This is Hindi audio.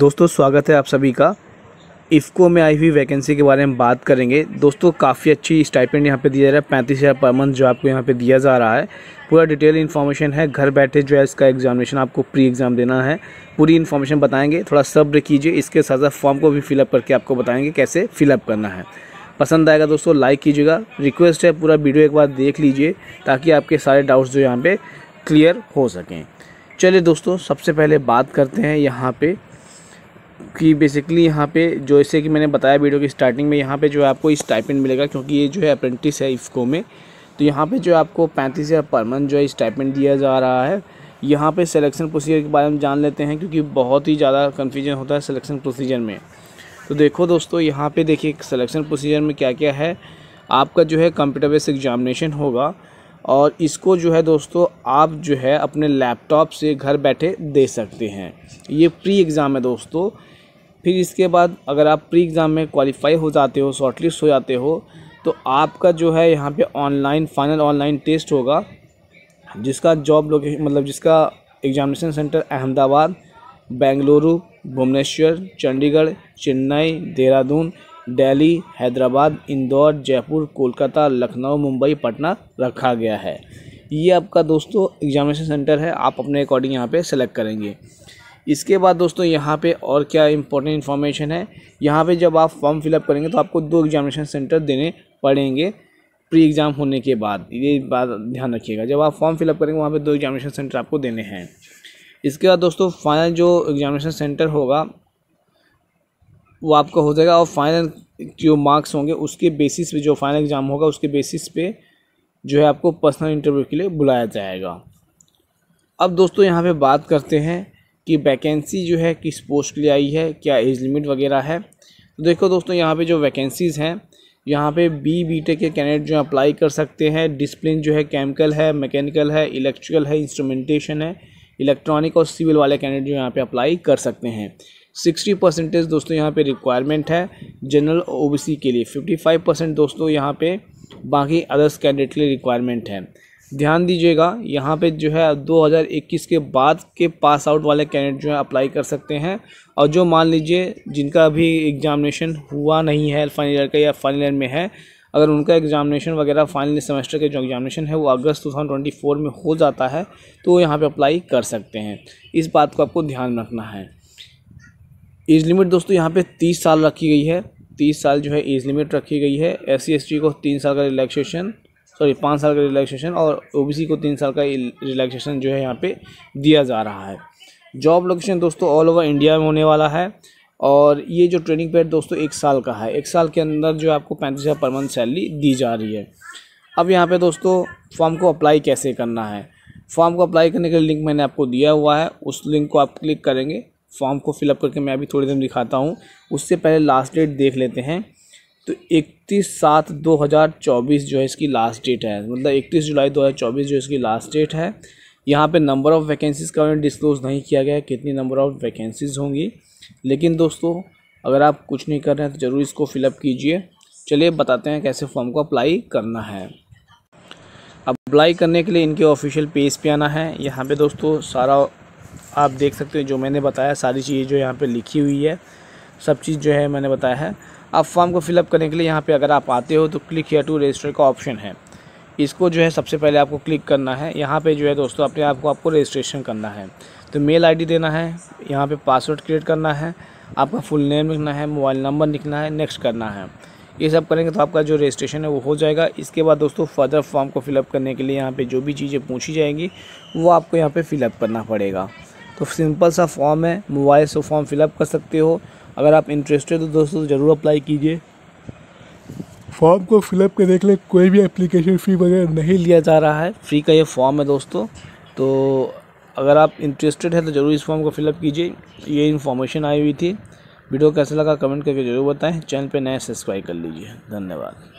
दोस्तों स्वागत है आप सभी का इफ़को में आई हुई वैकेंसी के बारे में बात करेंगे दोस्तों काफ़ी अच्छी स्टाइपेंड यहाँ पे दिया जा रहा है पैंतीस हज़ार पर मंथ जो आपको यहाँ पे दिया जा रहा है पूरा डिटेल इन्फॉर्मेशन है घर बैठे जो है इसका एग्जामिनेशन आपको प्री एग्ज़ाम देना है पूरी इन्फॉर्मेशन बताएँगे थोड़ा सब्र कीजिए इसके साथ साथ फॉर्म को भी फिलअप करके आपको बताएँगे कैसे फिलअप करना है पसंद आएगा दोस्तों लाइक कीजिएगा रिक्वेस्ट है पूरा वीडियो एक बार देख लीजिए ताकि आपके सारे डाउट्स जो यहाँ पर क्लियर हो सकें चलिए दोस्तों सबसे पहले बात करते हैं यहाँ पर कि बेसिकली यहाँ पे जो जैसे कि मैंने बताया वीडियो की स्टार्टिंग में यहाँ पे जो है आपको स्टाइपेंट मिलेगा क्योंकि ये जो है अप्रेंटिस है इफ़्को में तो यहाँ पे जो है आपको पैंतीस हज़ार पर मंथ जो है स्टाइपेंट दिया जा रहा है यहाँ पे सिलेक्शन प्रोसीजर के बारे में जान लेते हैं क्योंकि बहुत ही ज़्यादा कन्फ्यूजन होता है सिलेक्शन प्रोसीजर में तो देखो दोस्तों यहाँ पर देखिए सिलेक्शन प्रोसीजर में क्या क्या है आपका जो है कंप्यूटर बेस्ड एग्जामिनेशन होगा और इसको जो है दोस्तों आप जो है अपने लैपटॉप से घर बैठे दे सकते हैं ये प्री एग्ज़ाम है दोस्तों फिर इसके बाद अगर आप प्री एग्ज़ाम में क्वालिफाई हो जाते हो शॉर्टलिस्ट हो जाते हो तो आपका जो है यहाँ पे ऑनलाइन फाइनल ऑनलाइन टेस्ट होगा जिसका जॉब लोकेशन मतलब जिसका एग्जामिनेशन सेंटर अहमदाबाद बेंगलुरु भुवनेश्वर चंडीगढ़ चेन्नई देहरादून दिल्ली हैदराबाद इंदौर जयपुर कोलकाता लखनऊ मुंबई पटना रखा गया है ये आपका दोस्तों एग्जामिनेशन सेंटर है आप अपने अकॉर्डिंग यहाँ पे सेलेक्ट करेंगे इसके बाद दोस्तों यहाँ पे और क्या इंपॉर्टेंट इन्फॉर्मेशन है यहाँ पे जब आप फॉर्म फिलअप करेंगे तो आपको दो एग्जामिनेशन सेंटर देने पड़ेंगे प्री एग्ज़ाम होने के बाद ये बात ध्यान रखिएगा जब आप फॉर्म फिलअप करेंगे वहाँ पर दो एग्जामिनेशन सेंटर आपको देने हैं इसके बाद दोस्तों फाइनल जो एग्जामिनेशन सेंटर होगा वो आपका हो जाएगा और फाइनल जो मार्क्स होंगे उसके बेसिस पे जो फाइनल एग्ज़ाम होगा उसके बेसिस पे जो है आपको पर्सनल इंटरव्यू के लिए बुलाया जाएगा अब दोस्तों यहाँ पे बात करते हैं कि वैकेंसी जो है किस पोस्ट के लिए आई है क्या एज लिमिट वगैरह है तो देखो दोस्तों यहाँ पे जो वैकेंसीज़ हैं यहाँ पे बी बी के कैंडिडेट जो अप्लाई कर सकते हैं डिसप्लिन जो है केमिकल है मैकेनिकल है इलेक्ट्रिकल है इंस्ट्रूमेंटेशन है इलेक्ट्रॉनिक और सिविल वाले कैंडिडेट जो यहाँ पे अप्लाई कर सकते हैं सिक्सटी परसेंटेज दोस्तों यहाँ पे रिक्वायरमेंट है जनरल ओबीसी के लिए फिफ्टी फाइव परसेंट दोस्तों यहाँ पे बाकी अदर्स कैंडिडेट के लिए रिक्वायरमेंट है ध्यान दीजिएगा यहाँ पे जो है 2021 के बाद के पास आउट वाले कैंडिडेट जो है अप्लाई कर सकते हैं और जो मान लीजिए जिनका अभी एग्जामिनेशन हुआ नहीं है फाइनल ईयर का या फाइनल ईयर में है अगर उनका एग्जामिनेशन वगैरह फाइनल सेमेस्टर के जो एग्जामिनेशन है वो अगस्त 2024 में हो जाता है तो वो यहाँ पर अप्लाई कर सकते हैं इस बात को आपको ध्यान रखना है एज लिमिट दोस्तों यहाँ पे तीस साल रखी गई है तीस साल जो है एज लिमिट रखी गई है एस सी को तीन साल का रिलैक्सेशन सॉरी पाँच साल का रिलैक्सेशन और ओ को तीन साल का रिलैक्सेशन जो है यहाँ पे दिया जा रहा है जॉब लोकेशन दोस्तों ऑल ओवर इंडिया में होने वाला है और ये जो ट्रेनिंग पेड दोस्तों एक साल का है एक साल के अंदर जो आपको पैंतीस हज़ार पर मंथ सैलरी दी जा रही है अब यहाँ पे दोस्तों फॉर्म को अप्लाई कैसे करना है फॉर्म को अप्लाई करने के लिए लिंक मैंने आपको दिया हुआ है उस लिंक को आप क्लिक करेंगे फॉर्म को फिलअप करके मैं अभी थोड़ी देर दिखाता हूँ उससे पहले लास्ट डेट देख लेते हैं तो इकतीस सात दो हज़ार चौबीस जो है इसकी लास्ट डेट है मतलब इकतीस जुलाई दो हज़ार चौबीस जो इसकी लास्ट डेट है यहाँ पे नंबर ऑफ़ वैकेंसीज़ का उन्हें डिस्क्लोज़ नहीं किया गया है कितनी नंबर ऑफ़ वैकेंसीज़ होंगी लेकिन दोस्तों अगर आप कुछ नहीं कर रहे हैं तो ज़रूर इसको फिलअप कीजिए चलिए बताते हैं कैसे फॉर्म को अप्लाई करना है अप्लाई करने के लिए इनके ऑफिशियल पेज पे आना है यहाँ पे दोस्तों सारा आप देख सकते हो जो मैंने बताया सारी चीज़ें जो यहाँ पे लिखी हुई है सब चीज़ जो है मैंने बताया है आप फॉर्म को फिलअप करने के लिए यहाँ पे अगर आप आते हो तो क्लिक या टू रजिस्टर का ऑप्शन है इसको जो है सबसे पहले आपको क्लिक करना है यहाँ पे जो है दोस्तों अपने आप को आपको रजिस्ट्रेशन करना है तो मेल आईडी देना है यहाँ पे पासवर्ड क्रिएट करना है आपका फुल नेम लिखना है मोबाइल नंबर लिखना है नेक्स्ट करना है ये सब करेंगे तो आपका जो रजिस्ट्रेशन है वो हो जाएगा इसके बाद दोस्तों फर्दर फॉर्म को फिलअप करने के लिए यहाँ पर जो भी चीज़ें पूछी जाएंगी वो आपको यहाँ पर फिलअप करना पड़ेगा तो सिंपल सा फॉर्म है मोबाइल से फॉर्म फिलअप कर सकते हो अगर आप इंटरेस्टेड हो तो दोस्तों ज़रूर अप्लाई कीजिए फॉर्म को फिलअप करने के लिए कोई भी एप्लीकेशन फ़ी वगैरह नहीं लिया जा रहा है फ्री का ये फॉर्म है दोस्तों तो अगर आप इंटरेस्टेड है तो ज़रूर इस फॉर्म को फिलअप कीजिए ये इन्फॉर्मेशन आई हुई थी वीडियो कैसा लगा कमेंट करके जरूर बताएं चैनल पे नए सब्सक्राइब कर लीजिए धन्यवाद